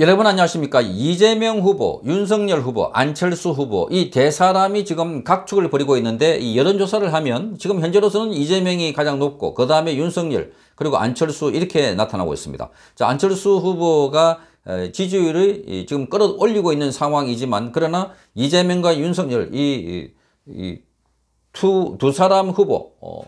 여러분 안녕하십니까 이재명 후보 윤석열 후보 안철수 후보 이 대사람이 지금 각축을 벌이고 있는데 이 여론조사를 하면 지금 현재로서는 이재명이 가장 높고 그 다음에 윤석열 그리고 안철수 이렇게 나타나고 있습니다 자 안철수 후보가 지지율을 지금 끌어올리고 있는 상황이지만 그러나 이재명과 윤석열 이, 이 두, 두 사람 후보 어,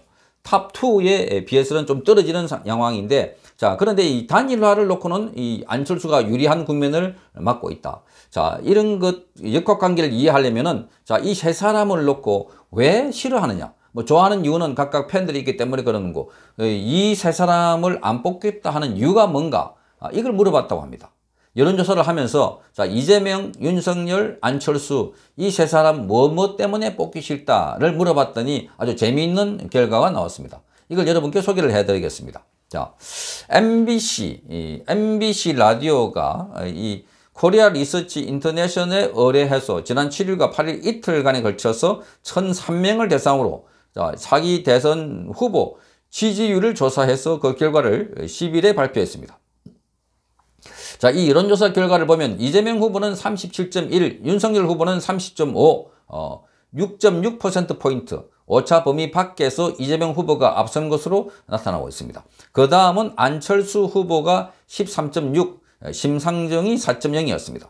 탑2에 비해서는 좀 떨어지는 상황인데 자, 그런데 이 단일화를 놓고는 이 안철수가 유리한 국면을 맡고 있다. 자, 이런 것, 역학관계를 이해하려면은, 자, 이 세 사람을 놓고 왜 싫어하느냐. 뭐 좋아하는 이유는 각각 팬들이 있기 때문에 그러는 거. 이 세 사람을 안 뽑겠다 하는 이유가 뭔가? 아, 이걸 물어봤다고 합니다. 여론조사를 하면서 자 이재명, 윤석열, 안철수 이 세 사람 뭐뭐 뭐 때문에 뽑기 싫다를 물어봤더니 아주 재미있는 결과가 나왔습니다. 이걸 여러분께 소개를 해드리겠습니다. 자, MBC, MBC 라디오가 이 코리아 리서치 인터내셔널 의뢰해서 지난 7일과 8일 이틀간에 걸쳐서 1,003명을 대상으로 자, 사기 대선 후보 지지율을 조사해서 그 결과를 10일에 발표했습니다. 자, 이 여론조사 결과를 보면 이재명 후보는 37.1, 윤석열 후보는 30.5, 어, 6.6%포인트, 오차 범위 밖에서 이재명 후보가 앞선 것으로 나타나고 있습니다. 그 다음은 안철수 후보가 13.6, 심상정이 4.0이었습니다.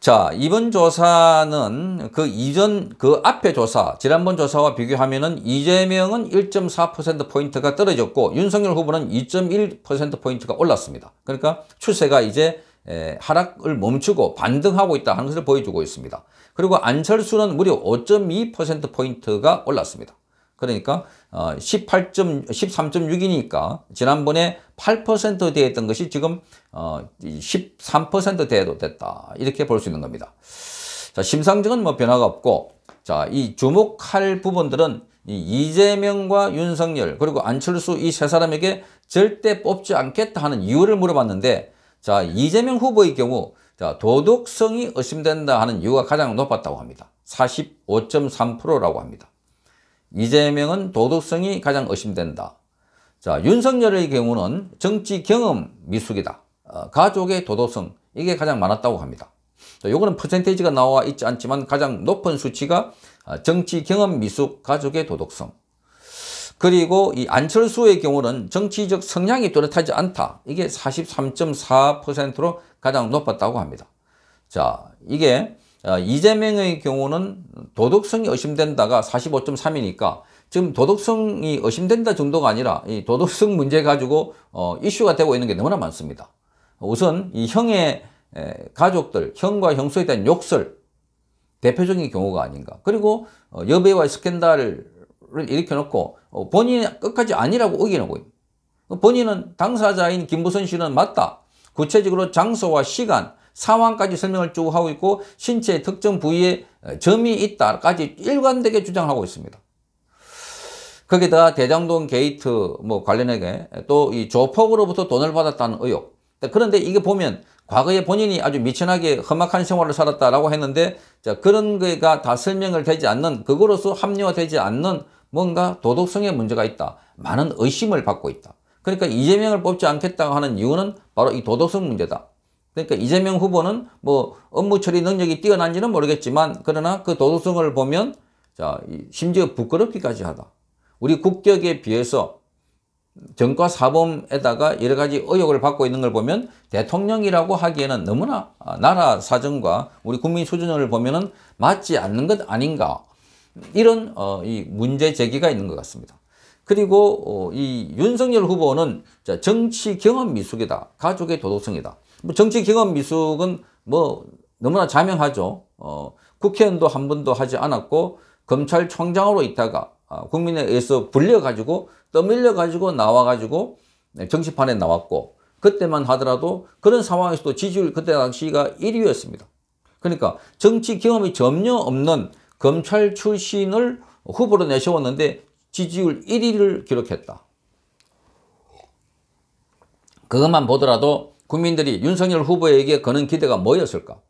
자, 이번 조사는 그 이전, 그 앞에 조사, 지난번 조사와 비교하면은 이재명은 1.4%포인트가 떨어졌고, 윤석열 후보는 2.1%포인트가 올랐습니다. 그러니까 추세가 이제 예, 하락을 멈추고 반등하고 있다 하는 것을 보여주고 있습니다. 그리고 안철수는 무려 5.2%포인트가 올랐습니다. 그러니까 1 어, 13.6이니까 지난번에 8%대에 던 것이 지금 1 어, 3대도 됐다. 이렇게 볼 수 있는 겁니다. 자, 심상정은 뭐 변화가 없고 자, 이 주목할 부분들은 이 이재명과 윤석열 그리고 안철수 이 세 사람에게 절대 뽑지 않겠다 하는 이유를 물어봤는데 자, 이재명 후보의 경우 자, 도덕성이 의심된다 하는 이유가 가장 높았다고 합니다. 45.3%라고 합니다. 이재명은 도덕성이 가장 의심된다. 자, 윤석열의 경우는 정치 경험 미숙이다. 어, 가족의 도덕성 이게 가장 많았다고 합니다. 자, 요거는 퍼센테이지가 나와 있지 않지만 가장 높은 수치가 어, 정치 경험 미숙 가족의 도덕성 그리고 이 안철수의 경우는 정치적 성향이 뚜렷하지 않다. 이게 43.4%로 가장 높았다고 합니다. 자, 이게 어, 이재명의 경우는 도덕성이 의심된다가 45.3이니까 지금 도덕성이 의심된다 정도가 아니라 이 도덕성 문제 가지고 어, 이슈가 되고 있는 게 너무나 많습니다. 우선 이 형의 가족들, 형과 형수에 대한 욕설 대표적인 경우가 아닌가. 그리고 어, 여배우와 스캔들을 일으켜놓고 어, 본인이 끝까지 아니라고 의견하고 본인은 당사자인 김부선 씨는 맞다. 구체적으로 장소와 시간, 상황까지 설명을 쭉 하고 있고 신체의 특정 부위에 어, 점이 있다까지 일관되게 주장하고 있습니다. 거기다가 대장동 게이트 뭐 관련하게 또이 조폭으로부터 돈을 받았다는 의혹. 그런데 이게 보면 과거에 본인이 아주 미천하게 험악한 생활을 살았다라고 했는데 자, 그런 거가 다 설명을 되지 않는 그거로서 합리화되지 않는 뭔가 도덕성의 문제가 있다. 많은 의심을 받고 있다. 그러니까 이재명을 뽑지 않겠다고 하는 이유는 바로 이 도덕성 문제다. 그러니까 이재명 후보는 뭐 업무 처리 능력이 뛰어난지는 모르겠지만 그러나 그 도덕성을 보면 자 심지어 부끄럽기까지 하다. 우리 국격에 비해서 정과 사범에다가 여러 가지 의혹을 받고 있는 걸 보면 대통령이라고 하기에는 너무나 나라 사정과 우리 국민 수준을 보면 은 맞지 않는 것 아닌가 이런 어, 이 문제 제기가 있는 것 같습니다. 그리고 어, 이 윤석열 후보는 자, 정치 경험 미숙이다. 가족의 도덕성이다. 뭐 정치 경험 미숙은 뭐 너무나 자명하죠. 어, 국회의원도 한 번도 하지 않았고 검찰총장으로 있다가 아, 국민에 의해서 불려가지고 떠밀려가지고 나와가지고 네, 정치판에 나왔고 그때만 하더라도 그런 상황에서도 지지율 그때 당시가 1위였습니다. 그러니까 정치 경험이 전혀 없는 검찰 출신을 후보로 내세웠는데 지지율 1위를 기록했다. 그것만 보더라도 국민들이 윤석열 후보에게 거는 기대가 뭐였을까?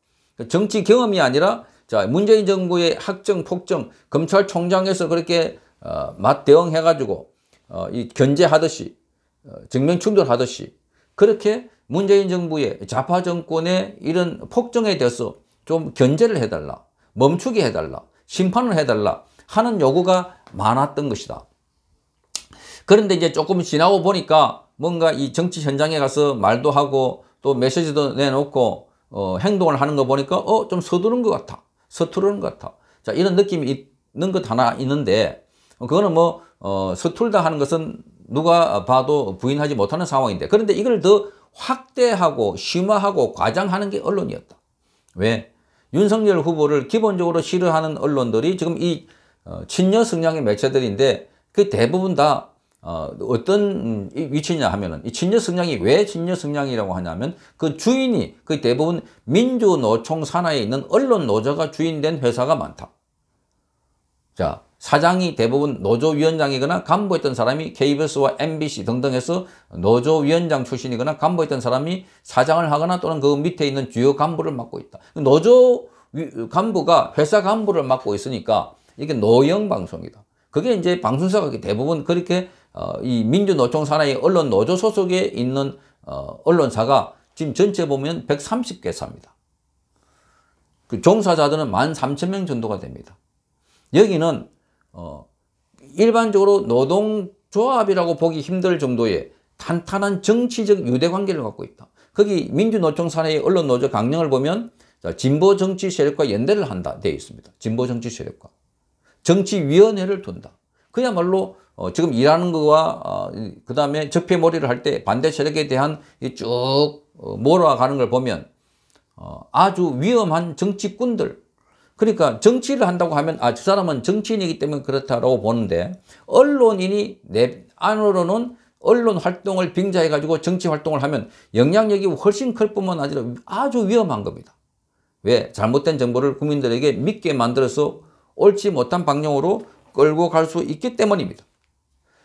정치 경험이 아니라 자 문재인 정부의 학정, 폭정, 검찰총장에서 그렇게 어, 맞대응해가지고 어, 이 견제하듯이 어, 정면 충돌하듯이 그렇게 문재인 정부의 좌파 정권의 이런 폭정에 대해서 좀 견제를 해달라 멈추게 해달라 심판을 해달라 하는 요구가 많았던 것이다. 그런데 이제 조금 지나고 보니까 뭔가 이 정치 현장에 가서 말도 하고 또 메시지도 내놓고 어, 행동을 하는 거 보니까 어 좀 서두른 것 같아. 서투르는 것 같아. 자 이런 느낌이 있는 것 하나 있는데 그거는 뭐 어, 서툴다 하는 것은 누가 봐도 부인하지 못하는 상황인데 그런데 이걸 더 확대하고 심화하고 과장하는 게 언론이었다. 왜? 윤석열 후보를 기본적으로 싫어하는 언론들이 지금 이 어, 친여 성향의 매체들인데 그 대부분 다 어, 떤 위치냐 하면은 이 친여 성향이 왜 친여 성향이라고 하냐면 그 주인이 그 대부분 민주노총 산하에 있는 언론 노조가 주인된 회사가 많다. 자, 사장이 대부분 노조위원장이거나 간부했던 사람이 KBS와 MBC 등등 에서 노조위원장 출신이거나 간부했던 사람이 사장을 하거나 또는 그 밑에 있는 주요 간부를 맡고 있다. 노조 간부가 회사 간부를 맡고 있으니까 이게 노영 방송이다. 그게 이제 방송사가 대부분 그렇게 어, 이 민주노총 산하의 언론 노조 소속에 있는 어, 언론사가 지금 전체 보면 130개사입니다. 그 종사자들은 13,000명 정도가 됩니다. 여기는 어, 일반적으로 노동조합이라고 보기 힘들 정도의 탄탄한 정치적 유대관계를 갖고 있다. 거기 민주노총 산하의 언론노조 강령을 보면 자, 진보 정치 세력과 연대를 한다 되어 있습니다. 진보 정치 세력과. 정치위원회를 둔다. 그야말로 어, 지금 일하는 거와 어, 그 다음에 적폐몰이를 할 때 반대 세력에 대한 쭉 어, 몰아가는 걸 보면 어, 아주 위험한 정치꾼들 그러니까 정치를 한다고 하면 아저 사람은 정치인이기 때문에 그렇다라고 보는데 언론인이 내 안으로는 언론 활동을 빙자해 가지고 정치 활동을 하면 영향력이 훨씬 클 뿐만 아니라 아주 위험한 겁니다. 왜? 잘못된 정보를 국민들에게 믿게 만들어서 옳지 못한 방향으로 끌고 갈 수 있기 때문입니다.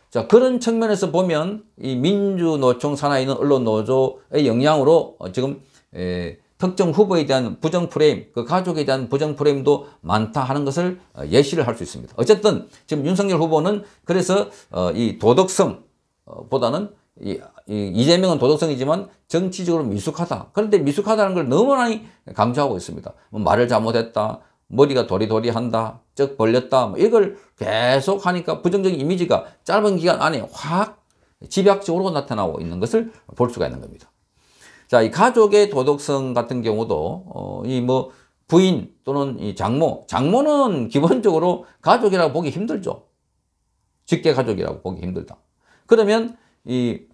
자 그런 측면에서 보면 이 민주노총 산하에 있는 언론노조의 영향으로 지금 에, 특정 후보에 대한 부정 프레임, 그 가족에 대한 부정 프레임도 많다 하는 것을 어, 예시를 할 수 있습니다. 어쨌든 지금 윤석열 후보는 그래서 어, 이 도덕성보다는 어, 이, 이재명은 도덕성이지만 정치적으로 미숙하다. 그런데 미숙하다는 걸 너무 많이 강조하고 있습니다. 뭐 말을 잘못했다. 머리가 도리도리한다. 쩍 벌렸다. 뭐 이걸 계속 하니까 부정적인 이미지가 짧은 기간 안에 확 집약적으로 나타나고 있는 것을 볼 수가 있는 겁니다. 자, 이 가족의 도덕성 같은 경우도 어, 이뭐 부인 또는 이 장모, 장모는 기본적으로 가족이라고 보기 힘들죠. 직계 가족이라고 보기 힘들다. 그러면 이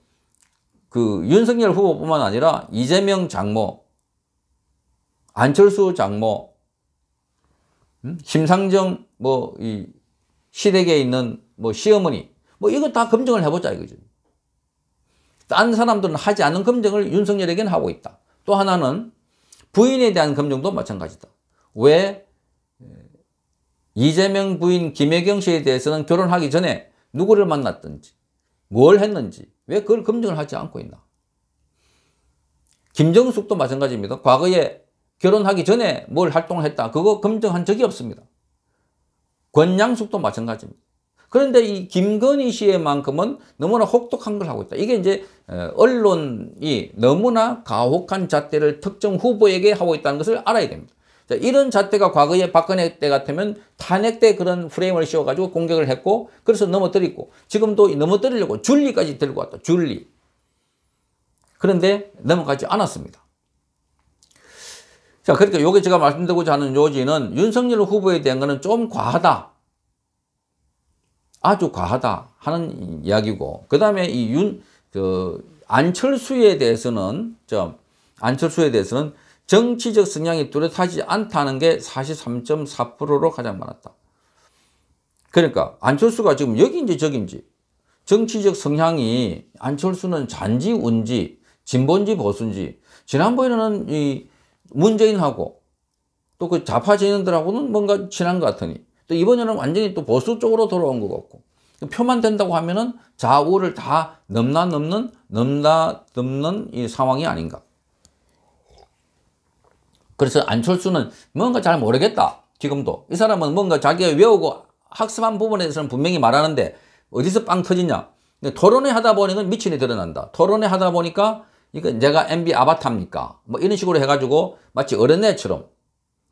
그 윤석열 후보뿐만 아니라 이재명 장모, 안철수 장모, 음? 심상정 뭐 이 시댁에 있는 뭐 시어머니 뭐 이거 다 검증을 해보자 이거죠. 딴 사람들은 하지 않은 검증을 윤석열에게는 하고 있다. 또 하나는 부인에 대한 검증도 마찬가지다. 왜 이재명 부인 김혜경 씨에 대해서는 결혼하기 전에 누구를 만났든지 뭘 했는지 왜 그걸 검증을 하지 않고 있나. 김정숙도 마찬가지입니다. 과거에 결혼하기 전에 뭘 활동을 했다. 그거 검증한 적이 없습니다. 권양숙도 마찬가지입니다. 그런데 이 김건희 씨의 만큼은 너무나 혹독한 걸 하고 있다. 이게 이제 어, 언론이 너무나 가혹한 잣대를 특정 후보에게 하고 있다는 것을 알아야 됩니다. 자, 이런 잣대가 과거에 박근혜 때 같으면 탄핵 때 그런 프레임을 씌워가지고 공격을 했고 그래서 넘어뜨리고 지금도 넘어뜨리려고 줄리까지 들고 왔다. 줄리. 그런데 넘어가지 않았습니다. 자, 그러니까 요게 제가 말씀드리고자 하는 요지는 윤석열 후보에 대한 거는 좀 과하다. 아주 과하다 하는 이야기고 그 다음에 이윤그 안철수에 대해서는 좀 안철수에 대해서는 정치적 성향이 뚜렷하지 않다는 게 43.4%로 가장 많았다. 그러니까 안철수가 지금 여기인지 저기인지 정치적 성향이 안철수는 잔지 운지 진보지 보수인지 지난번에는 이 문재인하고 또그 좌파 진영들하고는 뭔가 친한 것 같으니 또 이번 에는 완전히 또 보수 쪽으로 돌아온 것 같고 그 표만 된다고 하면은 좌우를 다 넘나 넘는 넘나 넘는 이 상황이 아닌가. 그래서 안철수는 뭔가 잘 모르겠다. 지금도 이 사람은 뭔가 자기가 외우고 학습한 부분에서는 대해 분명히 말하는데 어디서 빵 터지냐. 토론회 하다 보니까 미친이 드러난다. 토론회 하다 보니까 이거 내가 MB 아바타입니까? 뭐 이런 식으로 해가지고 마치 어린애처럼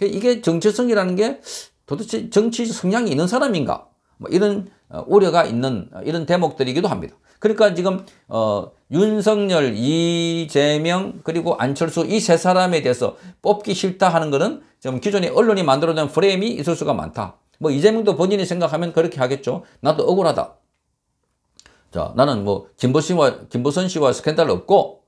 이게 정체성이라는 게 도대체 정치 성향이 있는 사람인가? 뭐 이런 어, 우려가 있는 어, 이런 대목들이기도 합니다. 그러니까 지금 어, 윤석열, 이재명 그리고 안철수 이 세 사람에 대해서 뽑기 싫다 하는 것은 좀 기존의 언론이 만들어낸 프레임이 있을 수가 많다. 뭐 이재명도 본인이 생각하면 그렇게 하겠죠. 나도 억울하다. 자, 나는 뭐 김보 씨와 김보선 씨와 스캔들 없고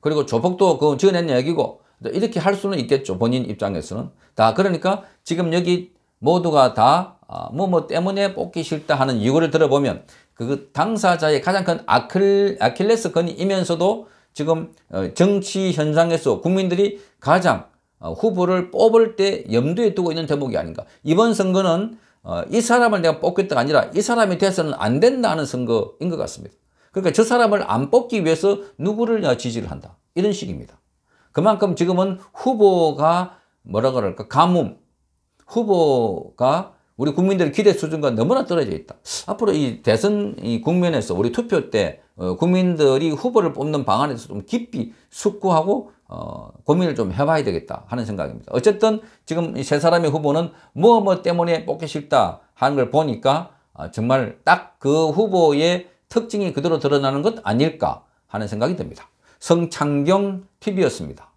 그리고 조폭도 그 지어낸 얘기고 이렇게 할 수는 있겠죠. 본인 입장에서는. 다 그러니까 지금 여기 모두가 다 뭐뭐 아, 뭐 때문에 뽑기 싫다 하는 이유를 들어보면 그 당사자의 가장 큰 아클, 아킬레스건이면서도 지금 어, 정치 현상에서 국민들이 가장 어, 후보를 뽑을 때 염두에 두고 있는 대목이 아닌가. 이번 선거는 어, 이 사람을 내가 뽑겠다가 아니라 이 사람이 돼서는 안 된다 는 선거인 것 같습니다. 그러니까 저 사람을 안 뽑기 위해서 누구를 지지를 한다. 이런 식입니다. 그만큼 지금은 후보가 뭐라 그럴까 가뭄, 후보가 우리 국민들의 기대 수준과 너무나 떨어져 있다. 앞으로 이 대선 이 국면에서 우리 투표 때 어, 국민들이 후보를 뽑는 방안에서 좀 깊이 숙고하고 어, 고민을 좀 해봐야 되겠다 하는 생각입니다. 어쨌든 지금 이세 사람의 후보는 뭐뭐 뭐 때문에 뽑기 싫다 하는 걸 보니까 어, 정말 딱 그 후보의 특징이 그대로 드러나는 것 아닐까 하는 생각이 듭니다. 성창경 TV였습니다.